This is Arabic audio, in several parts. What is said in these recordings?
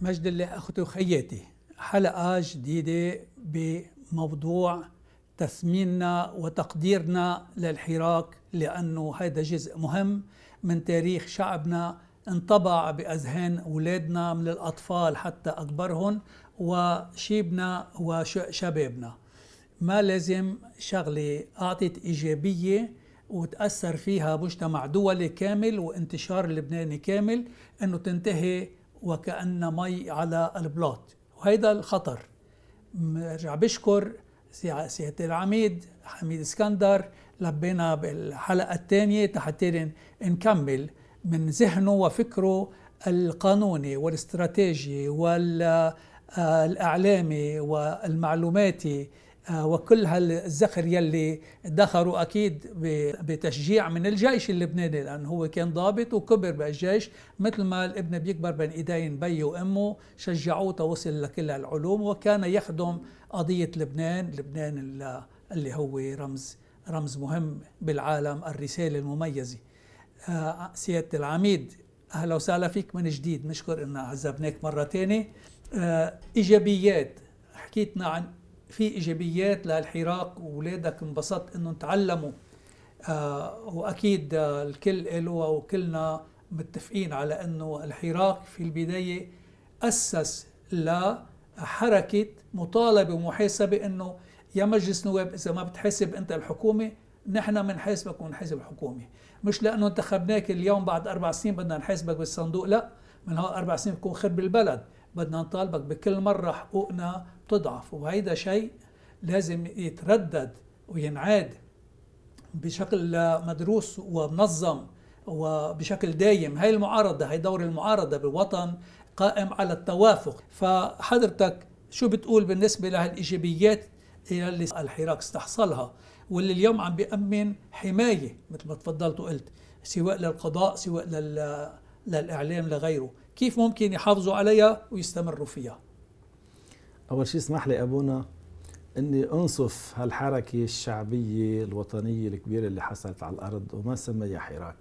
مجد اللي أخته وخياتي حلقة جديدة بموضوع تثميننا وتقديرنا للحراك لأنه هذا جزء مهم من تاريخ شعبنا انطبع بأذهان أولادنا من الأطفال حتى أكبرهم وشيبنا وشبابنا ما لازم شغلة أعطت إيجابية وتأثر فيها مجتمع دولي كامل وانتشار لبناني كامل أنه تنتهي وكأن مي على البلاط وهيدا الخطر برجع بشكر سيادة العميد حميد اسكندر لبينا بالحلقة الثانية تحت نكمل من ذهنه وفكره القانوني والاستراتيجي والإعلامي آه، والمعلوماتي آه، وكل هالزخر يلي ادخروا اكيد بتشجيع من الجيش اللبناني لانه هو كان ضابط وكبر بالجيش مثل ما الابن بيكبر بين ايدين بيه وامه شجعوه توصل لكل العلوم وكان يخدم قضيه لبنان لبنان اللي هو رمز رمز مهم بالعالم الرساله المميزه آه، سياده العميد اهلا وسهلا فيك من جديد نشكر ان عزبناك مره ثانيه آه، ايجابيات حكيتنا عن في ايجابيات لهالحراك واولادك انبسطت انهم تعلموا آه واكيد آه الكل الوا وكلنا متفقين على انه الحراك في البدايه اسس لحركه مطالبه ومحاسبه انه يا مجلس نواب اذا ما بتحاسب انت الحكومه نحن بنحاسبك ونحاسب الحكومه مش لانه انتخبناك اليوم بعد اربع سنين بدنا نحاسبك بالصندوق لا من هون اربع سنين بكون خرب البلد بدنا نطالبك بكل مرة حقوقنا بتضعف وهيدا شيء لازم يتردد وينعاد بشكل مدروس ومنظم وبشكل دايم هاي المعارضة هاي دور المعارضة بالوطن قائم على التوافق فحضرتك شو بتقول بالنسبة لهالإيجابيات اللي الحراك استحصلها واللي اليوم عم بيأمن حماية مثل ما تفضلت وقلت سواء للقضاء سواء لل... للإعلام لغيره كيف ممكن يحافظوا عليها ويستمروا فيها أول شيء اسمح لي أبونا أني أنصف هالحركة الشعبية الوطنية الكبيرة اللي حصلت على الأرض وما سميها حراك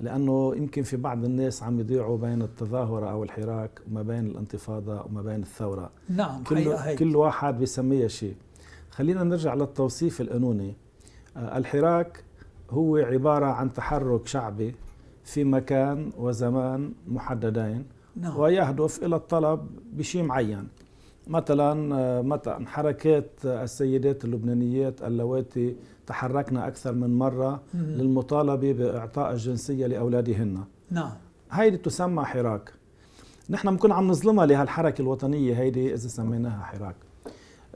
لأنه يمكن في بعض الناس عم يضيعوا بين التظاهرة أو الحراك وما بين الانتفاضة وما بين الثورة نعم كل, كل واحد بيسميها شيء خلينا نرجع للتوصيف القانوني آه، الحراك هو عبارة عن تحرك شعبي في مكان وزمان محددين نعم. ويهدف إلى الطلب بشيء معين مثلا آه، مثلا حركات السيدات اللبنانيات اللواتي تحركن أكثر من مرة مم. للمطالبة بإعطاء الجنسية لأولادهن نعم هيدي تسمى حراك نحن بنكون عم نظلمها لهالحركة الوطنية هيدي إذا سميناها حراك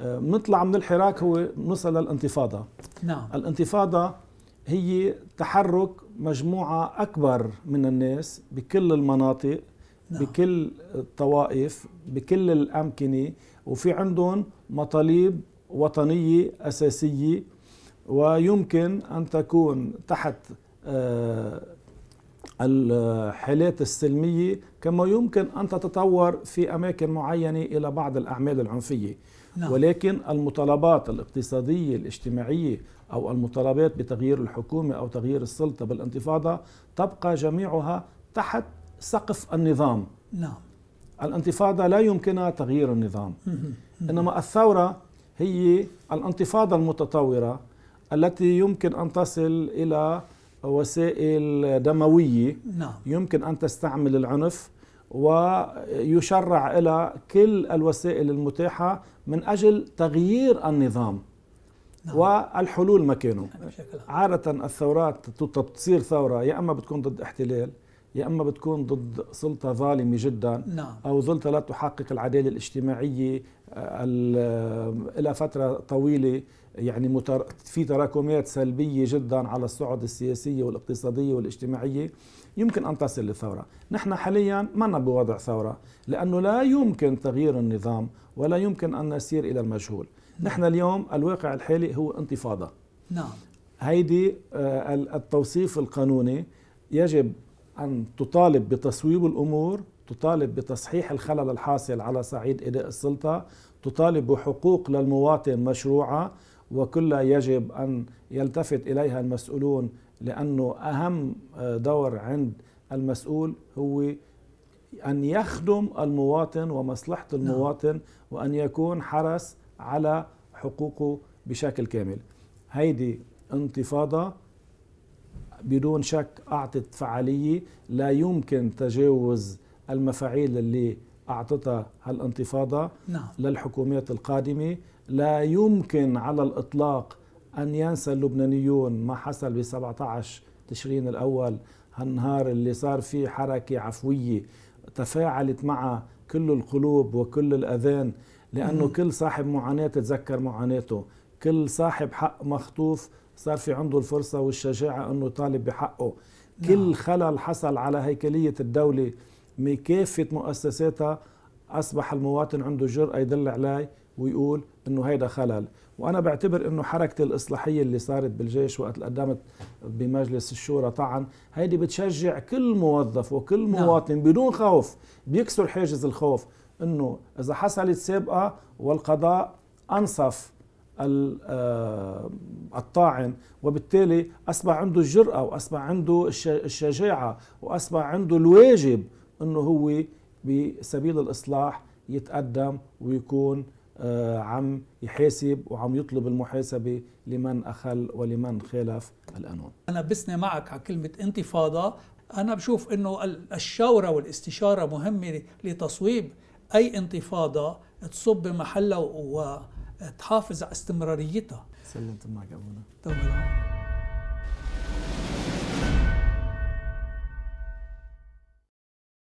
بنطلع آه، من الحراك هو بنوصل للانتفاضة نعم الانتفاضة هي تحرك مجموعة أكبر من الناس بكل المناطق نعم. بكل الطوائف بكل الأمكنة وفي عندهم مطالب وطنية أساسية ويمكن أن تكون تحت آه، الحالات السلمية كما يمكن أن تتطور في أماكن معينة إلى بعض الأعمال العنفية نعم. ولكن المطالبات الاقتصادية الاجتماعية أو المطالبات بتغيير الحكومة أو تغيير السلطة بالانتفاضة تبقى جميعها تحت سقف النظام نعم الانتفاضة لا يمكنها تغيير النظام إنما الثورة هي الانتفاضة المتطورة التي يمكن أن تصل إلى وسائل دموية نعم. يمكن أن تستعمل العنف ويشرع إلى كل الوسائل المتاحة من أجل تغيير النظام نعم. والحلول مكانه عادة الثورات تصير ثورة يا أما بتكون ضد احتلال يا اما بتكون ضد سلطه ظالمه جدا نعم. او سلطه لا تحقق العداله الاجتماعيه إلى فتره طويله يعني متر... في تراكمات سلبيه جدا على الصعد السياسيه والاقتصاديه والاجتماعيه يمكن ان تصل للثوره، نحن حاليا ما بوضع ثوره لانه لا يمكن تغيير النظام ولا يمكن ان نسير الى المجهول، نعم. نحن اليوم الواقع الحالي هو انتفاضه. نعم هيدي آه، التوصيف القانوني يجب أن تطالب بتصويب الأمور تطالب بتصحيح الخلل الحاصل على صعيد إداء السلطة تطالب بحقوق للمواطن مشروعة وكلها يجب أن يلتفت إليها المسؤولون لأنه أهم آه، دور عند المسؤول هو أن يخدم المواطن ومصلحة نعم. المواطن وأن يكون حرس على حقوقه بشكل كامل هيدي انتفاضة بدون شك أعطت فعالية لا يمكن تجاوز المفاعيل اللي أعطتها هالانتفاضة نعم. للحكومات القادمة لا يمكن على الإطلاق أن ينسى اللبنانيون ما حصل ب 17 تشرين الأول هالنهار اللي صار فيه حركة عفوية تفاعلت مع كل القلوب وكل الأذان لأنه مم. كل صاحب معاناة تذكر معاناته كل صاحب حق مخطوف صار في عنده الفرصة والشجاعة أنه يطالب بحقه نعم. كل خلل حصل على هيكلية الدولة من كافة مؤسساتها أصبح المواطن عنده جرأة يدل عليه ويقول أنه هيدا خلل وأنا بعتبر أنه حركة الإصلاحية اللي صارت بالجيش وقت قدمت بمجلس الشورى طعن هيدي بتشجع كل موظف وكل نعم. مواطن نعم. بدون خوف بيكسر حاجز الخوف أنه إذا حصلت سابقة والقضاء أنصف آه، الطاعن وبالتالي أصبح عنده الجرأة وأصبح عنده الشجاعة وأصبح عنده الواجب أنه هو بسبيل الإصلاح يتقدم ويكون آه، عم يحاسب وعم يطلب المحاسبة لمن أخل ولمن خالف القانون أنا بسني معك على كلمة انتفاضة أنا بشوف أنه الشورى والاستشارة مهمة لتصويب أي انتفاضة تصب بمحلها تحافظ على استمراريتها سلمت معك ابونا طول طيب.